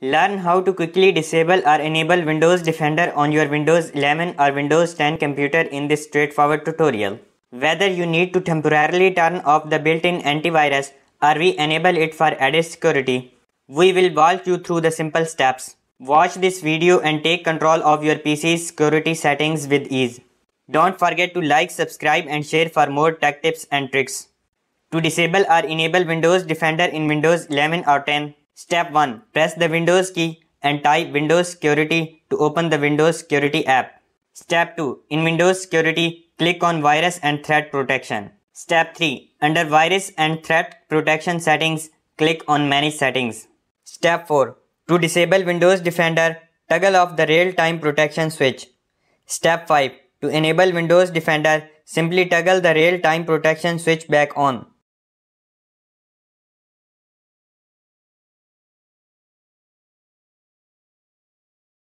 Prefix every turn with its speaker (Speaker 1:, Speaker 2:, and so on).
Speaker 1: Learn how to quickly disable or enable Windows Defender on your Windows 11 or Windows 10 computer in this straightforward tutorial. Whether you need to temporarily turn off the built-in antivirus or we enable it for added security, we will walk you through the simple steps. Watch this video and take control of your PC's security settings with ease. Don't forget to like, subscribe and share for more tech tips and tricks. To disable or enable Windows Defender in Windows 11 or 10, Step 1. Press the Windows key and type Windows Security to open the Windows Security app. Step 2. In Windows Security, click on Virus and Threat Protection. Step 3. Under Virus and Threat Protection settings, click on Manage Settings. Step 4. To disable Windows Defender, toggle off the real-time protection switch. Step 5. To enable Windows Defender, simply toggle the real-time protection switch back on.